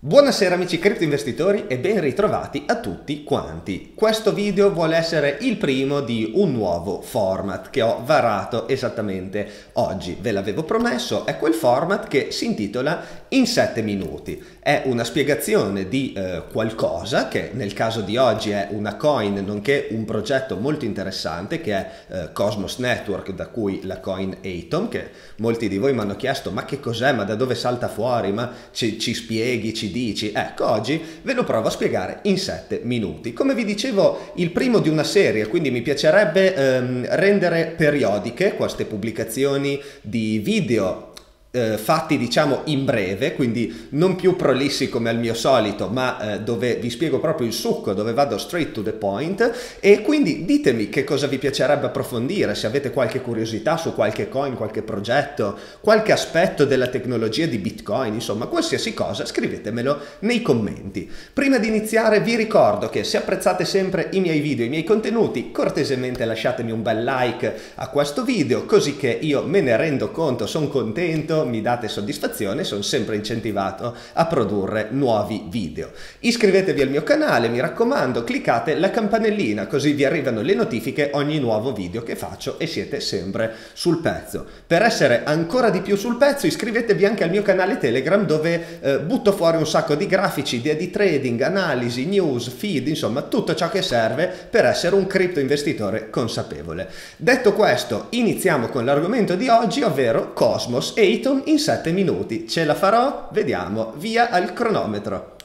Buonasera amici cripto investitori e ben ritrovati a tutti quanti. Questo video vuole essere il primo di un nuovo format che ho varato esattamente oggi. Ve l'avevo promesso, è quel format che si intitola In 7 minuti. È una spiegazione di eh, qualcosa che nel caso di oggi è una coin nonché un progetto molto interessante che è eh, Cosmos Network da cui la coin Atom che molti di voi mi hanno chiesto ma che cos'è, ma da dove salta fuori, ma ci, ci spieghi, ci ci dici? Ecco, oggi ve lo provo a spiegare in 7 minuti. Come vi dicevo, il primo di una serie, quindi mi piacerebbe ehm, rendere periodiche queste pubblicazioni di video eh, fatti diciamo in breve, quindi non più prolissi come al mio solito, ma eh, dove vi spiego proprio il succo, dove vado straight to the point e quindi ditemi che cosa vi piacerebbe approfondire, se avete qualche curiosità su qualche coin, qualche progetto, qualche aspetto della tecnologia di Bitcoin, insomma qualsiasi cosa scrivetemelo nei commenti. Prima di iniziare vi ricordo che se apprezzate sempre i miei video, i miei contenuti, cortesemente lasciatemi un bel like a questo video così che io me ne rendo conto, sono contento mi date soddisfazione, sono sempre incentivato a produrre nuovi video. Iscrivetevi al mio canale, mi raccomando, cliccate la campanellina così vi arrivano le notifiche ogni nuovo video che faccio e siete sempre sul pezzo. Per essere ancora di più sul pezzo iscrivetevi anche al mio canale Telegram dove eh, butto fuori un sacco di grafici, idee di trading, analisi, news, feed, insomma tutto ciò che serve per essere un cripto investitore consapevole. Detto questo, iniziamo con l'argomento di oggi, ovvero Cosmos e i Eton in 7 minuti. Ce la farò? Vediamo. Via al cronometro.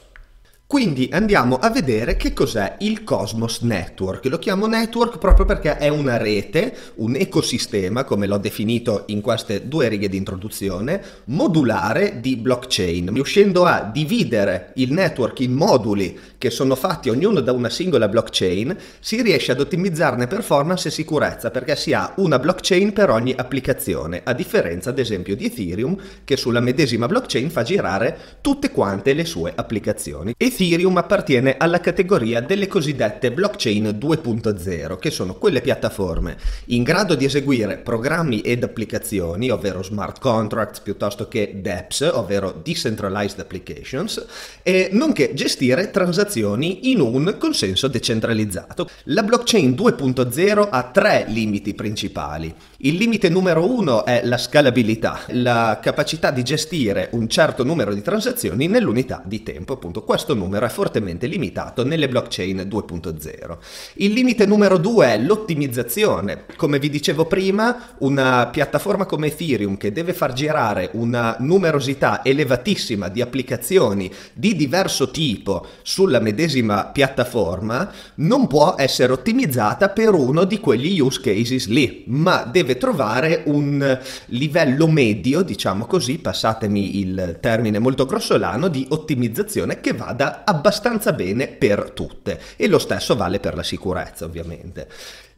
Quindi andiamo a vedere che cos'è il Cosmos Network. Lo chiamo network proprio perché è una rete, un ecosistema, come l'ho definito in queste due righe di introduzione, modulare di blockchain, riuscendo a dividere il network in moduli che sono fatti ognuno da una singola blockchain, si riesce ad ottimizzarne performance e sicurezza perché si ha una blockchain per ogni applicazione, a differenza ad esempio di Ethereum che sulla medesima blockchain fa girare tutte quante le sue applicazioni. E Ethereum appartiene alla categoria delle cosiddette blockchain 2.0, che sono quelle piattaforme in grado di eseguire programmi ed applicazioni, ovvero smart contracts piuttosto che DApps, ovvero decentralized applications, e nonché gestire transazioni in un consenso decentralizzato. La blockchain 2.0 ha tre limiti principali. Il limite numero uno è la scalabilità, la capacità di gestire un certo numero di transazioni nell'unità di tempo, appunto questo numero numero è fortemente limitato nelle blockchain 2.0. Il limite numero due è l'ottimizzazione. Come vi dicevo prima, una piattaforma come Ethereum che deve far girare una numerosità elevatissima di applicazioni di diverso tipo sulla medesima piattaforma non può essere ottimizzata per uno di quegli use cases lì, ma deve trovare un livello medio, diciamo così, passatemi il termine molto grossolano, di ottimizzazione che vada abbastanza bene per tutte e lo stesso vale per la sicurezza ovviamente.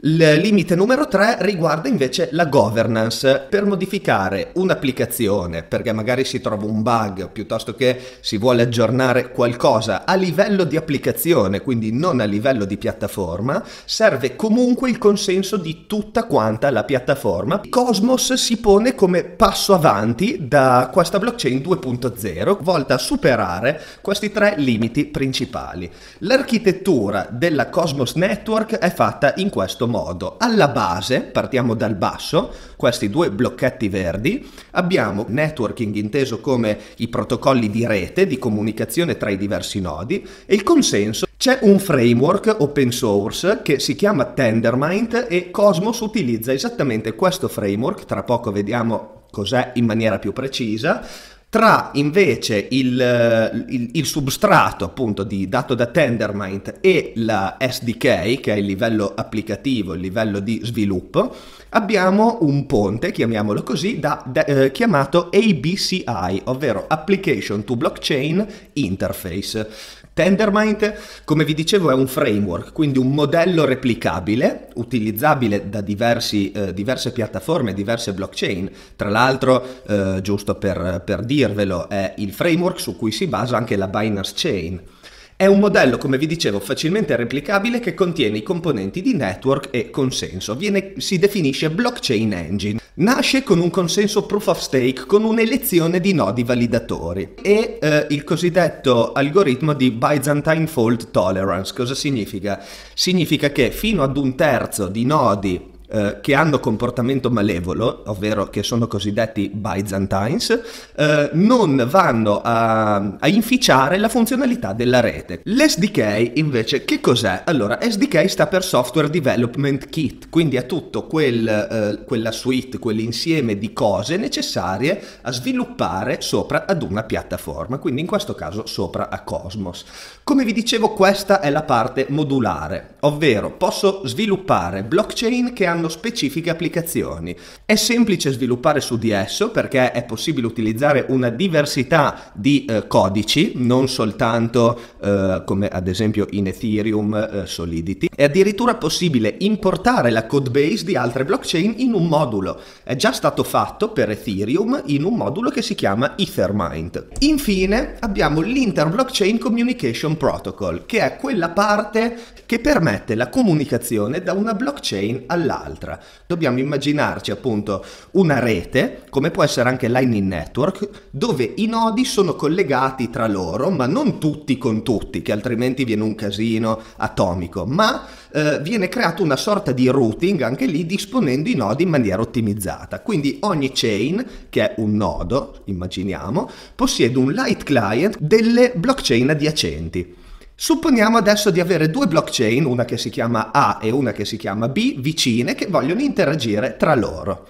Il limite numero 3 riguarda invece la governance. Per modificare un'applicazione, perché magari si trova un bug piuttosto che si vuole aggiornare qualcosa a livello di applicazione, quindi non a livello di piattaforma, serve comunque il consenso di tutta quanta la piattaforma. Cosmos si pone come passo avanti da questa blockchain 2.0, volta a superare questi tre limiti principali. L'architettura della Cosmos Network è fatta in questo questo modo. Alla base, partiamo dal basso, questi due blocchetti verdi, abbiamo networking inteso come i protocolli di rete, di comunicazione tra i diversi nodi e il consenso c'è un framework open source che si chiama Tendermint e Cosmos utilizza esattamente questo framework, tra poco vediamo cos'è in maniera più precisa, tra invece il, il, il, substrato appunto di, dato da Tendermint e la SDK, che è il livello applicativo, il livello di sviluppo, abbiamo un ponte, chiamiamolo così, da, da, eh, chiamato ABCI, ovvero Application to Blockchain Interface. Tendermind, come vi dicevo, è un framework, quindi un modello replicabile, utilizzabile da diversi, eh, diverse piattaforme, diverse blockchain. Tra l'altro, eh, giusto per, per dirvelo, è il framework su cui si basa anche la Binance Chain. È un modello, come vi dicevo, facilmente replicabile che contiene i componenti di network e consenso. Viene, si definisce blockchain engine. Nasce con un consenso proof of stake, con un'elezione di nodi validatori e eh, il cosiddetto algoritmo di Byzantine Fault Tolerance. Cosa significa? Significa che fino ad un terzo di nodi eh, che hanno comportamento malevolo, ovvero che sono cosiddetti Byzantines, eh, non vanno a, a, inficiare la funzionalità della rete. L'SDK invece che cos'è? Allora, SDK sta per Software Development Kit, quindi è tutto quel, eh, quella suite, quell'insieme di cose necessarie a sviluppare sopra ad una piattaforma, quindi in questo caso sopra a Cosmos. Come vi dicevo questa è la parte modulare, ovvero posso sviluppare blockchain che hanno hanno specifiche applicazioni. È semplice sviluppare su di esso perché è possibile utilizzare una diversità di eh, codici, non soltanto eh, come ad esempio in Ethereum eh, Solidity. È addirittura possibile importare la codebase di altre blockchain in un modulo. È già stato fatto per Ethereum in un modulo che si chiama Ethermind. Infine abbiamo l'Inter-Blockchain Communication Protocol, che è quella parte che permette la comunicazione da una blockchain all'altra all'altra. Dobbiamo immaginarci appunto una rete, come può essere anche Lightning Network, dove i nodi sono collegati tra loro, ma non tutti con tutti, che altrimenti viene un casino atomico, ma eh, viene creato una sorta di routing anche lì disponendo i nodi in maniera ottimizzata. Quindi ogni chain, che è un nodo, immaginiamo, possiede un light client delle blockchain adiacenti. Supponiamo adesso di avere due blockchain, una che si chiama A e una che si chiama B, vicine, che vogliono interagire tra loro.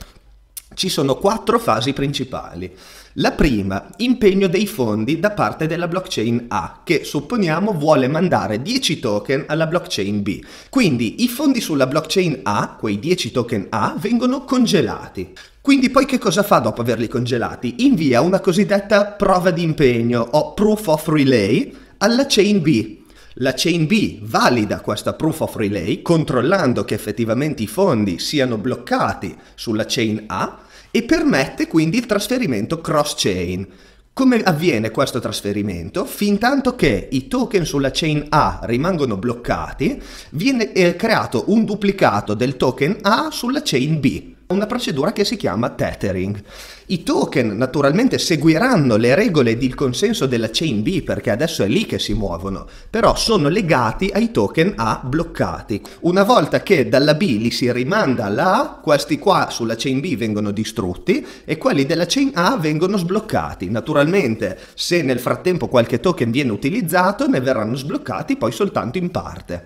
Ci sono quattro fasi principali. La prima, impegno dei fondi da parte della blockchain A, che supponiamo vuole mandare 10 token alla blockchain B. Quindi i fondi sulla blockchain A, quei 10 token A, vengono congelati. Quindi poi che cosa fa dopo averli congelati? Invia una cosiddetta prova di impegno o proof of relay alla chain B. La chain B valida questa proof of relay controllando che effettivamente i fondi siano bloccati sulla chain A e permette quindi il trasferimento cross chain. Come avviene questo trasferimento? Fintanto che i token sulla chain A rimangono bloccati, viene eh, creato un duplicato del token A sulla chain B una procedura che si chiama tethering. I token naturalmente seguiranno le regole del consenso della chain B perché adesso è lì che si muovono, però sono legati ai token A bloccati. Una volta che dalla B li si rimanda alla A, questi qua sulla chain B vengono distrutti e quelli della chain A vengono sbloccati. Naturalmente se nel frattempo qualche token viene utilizzato ne verranno sbloccati poi soltanto in parte.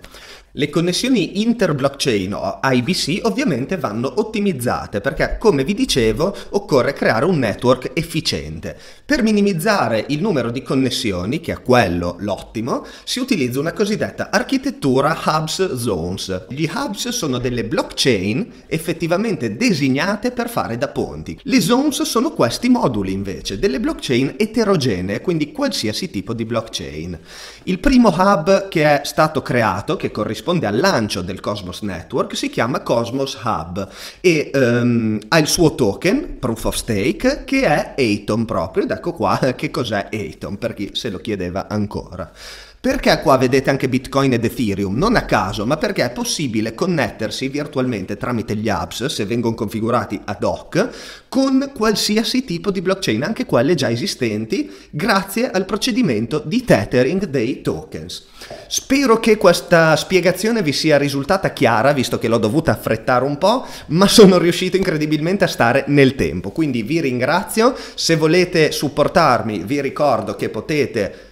Le connessioni inter-blockchain o IBC ovviamente vanno ottimizzate perché, come vi dicevo, occorre creare un network efficiente. Per minimizzare il numero di connessioni, che è quello l'ottimo, si utilizza una cosiddetta architettura Hubs Zones. Gli hubs sono delle blockchain effettivamente designate per fare da ponti. Le zones sono questi moduli invece, delle blockchain eterogenee, quindi qualsiasi tipo di blockchain. Il primo hub che è stato creato, che corrisponde risponde al lancio del Cosmos Network, si chiama Cosmos Hub e um, ha il suo token, Proof of Stake, che è Atom proprio, ed ecco qua che cos'è Atom per chi se lo chiedeva ancora. Perché qua vedete anche Bitcoin ed Ethereum? Non a caso, ma perché è possibile connettersi virtualmente tramite gli apps, se vengono configurati ad hoc, con qualsiasi tipo di blockchain, anche quelle già esistenti, grazie al procedimento di tethering dei tokens. Spero che questa spiegazione spiegazione vi sia risultata chiara, visto che l'ho dovuta affrettare un po', ma sono riuscito incredibilmente a stare nel tempo. Quindi vi ringrazio, se volete supportarmi vi ricordo che potete